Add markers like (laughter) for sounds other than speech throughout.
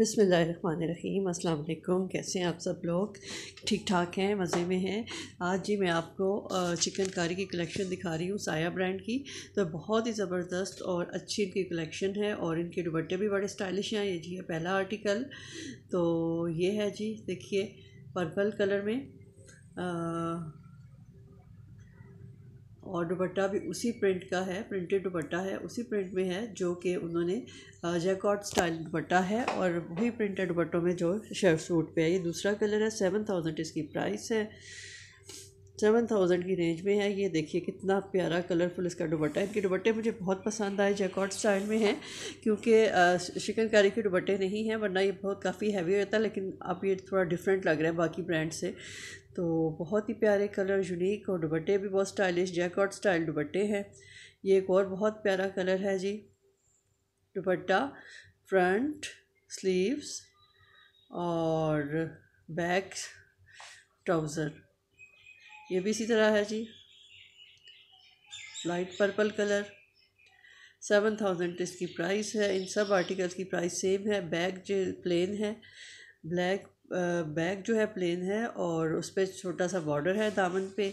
बसमीम अल्लाम कैसे हैं आप सब लोग ठीक ठाक हैं मज़े में हैं आज जी मैं आपको चिकनकारी की कलेक्शन दिखा रही हूँ साया ब्रांड की तो बहुत ही ज़बरदस्त और अच्छी इनकी कलेक्शन है और इनके दुबट्टे भी बड़े स्टाइलिश हैं ये जी है पहला आर्टिकल तो ये है जी देखिए पर्पल कलर में आ, और दुपट्टा भी उसी प्रिंट का है प्रिंटेड दुपट्टा है उसी प्रिंट में है जो कि उन्होंने जैकॉट स्टाइल दुपट्टा है और वही प्रिंटेड दुपट्टों में जो शर्ट सूट पे है ये दूसरा कलर है सेवन थाउजेंड इसकी प्राइस है सेवन थाउजेंड की रेंज में है ये देखिए कितना प्यारा कलरफुल इसका दुबट्टा है इनके दुबट्टे मुझे बहुत पसंद आए जैकॉट स्टाइल में है क्योंकि शिकनकारी के दुबट्टे नहीं हैं वरना ये बहुत काफ़ी हैवी रहता है लेकिन अब ये थोड़ा डिफरेंट लग रहा है बाकी ब्रांड से तो बहुत ही प्यारे कलर यूनिक और दुबट्टे भी बहुत स्टाइलिश जैकॉट स्टाइल दुबट्टे हैं ये एक और बहुत प्यारा कलर है जी दुपट्टा फ्रंट स्लीव्स और बैक ट्राउज़र ये भी इसी तरह है जी light purple colour seven thousand इसकी प्राइस है इन सब आर्टिकल्स की प्राइस सेम है बैग जो प्लेन है ब्लैक बैग uh, जो है प्लेन है और उस पर छोटा सा बॉर्डर है दामन पे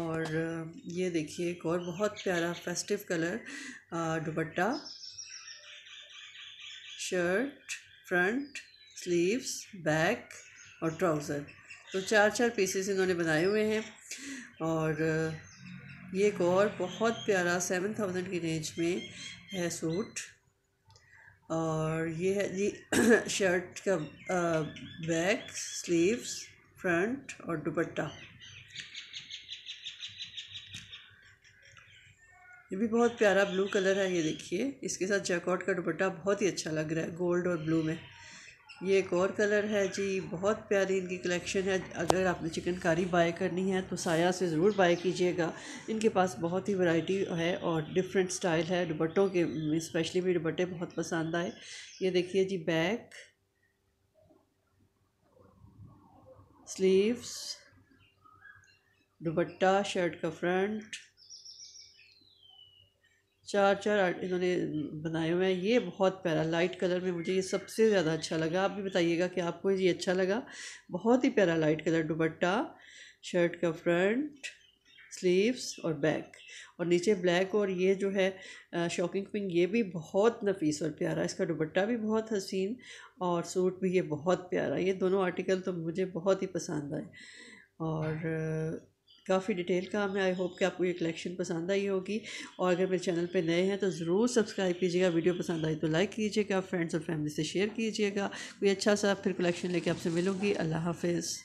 और uh, ये देखिए एक और बहुत प्यारा festive colour uh, dupatta shirt front sleeves back और ट्राउज़र तो चार चार पीसेस इन्होंने बनाए हुए हैं और ये एक और बहुत प्यारा सेवन थाउजेंड की रेंज में है सूट और ये है जी शर्ट (clears throat) का बैक स्लीव्स फ्रंट और दुपट्टा ये भी बहुत प्यारा ब्लू कलर है ये देखिए इसके साथ जैकॉट का दुपट्टा बहुत ही अच्छा लग रहा है गोल्ड और ब्लू में ये एक और कलर है जी बहुत प्यारी इनकी कलेक्शन है अगर आपने चिकनकारी बाय करनी है तो साया से ज़रूर बाय कीजिएगा इनके पास बहुत ही वैरायटी है और डिफरेंट स्टाइल है दुबट्टों के स्पेशली भी दुबट्टे बहुत पसंद आए ये देखिए जी बैक स्लीव्स दुबट्टा शर्ट का फ्रंट चार चार इन्होंने बनाए हुए हैं ये बहुत प्यारा लाइट कलर में मुझे ये सबसे ज़्यादा अच्छा लगा आप भी बताइएगा कि आपको ये अच्छा लगा बहुत ही प्यारा लाइट कलर दुपट्टा शर्ट का फ्रंट स्लीव्स और बैक और नीचे ब्लैक और ये जो है शॉकिंग पिंक ये भी बहुत नफीस और प्यारा इसका दुपट्टा भी बहुत हसीन और सूट भी ये बहुत प्यारा ये दोनों आर्टिकल तो मुझे बहुत ही पसंद आए और काफ़ी डिटेल काम है आई होप कि आपको ये कलेक्शन पसंद आई होगी और अगर मेरे चैनल पे नए हैं तो ज़रूर सब्सक्राइब कीजिएगा वीडियो पसंद आई तो लाइक कीजिएगा फ्रेंड्स और फैमिली से शेयर कीजिएगा कोई अच्छा सा फिर कलेक्शन लेके आपसे मिलूंगी अल्लाह हाफिज़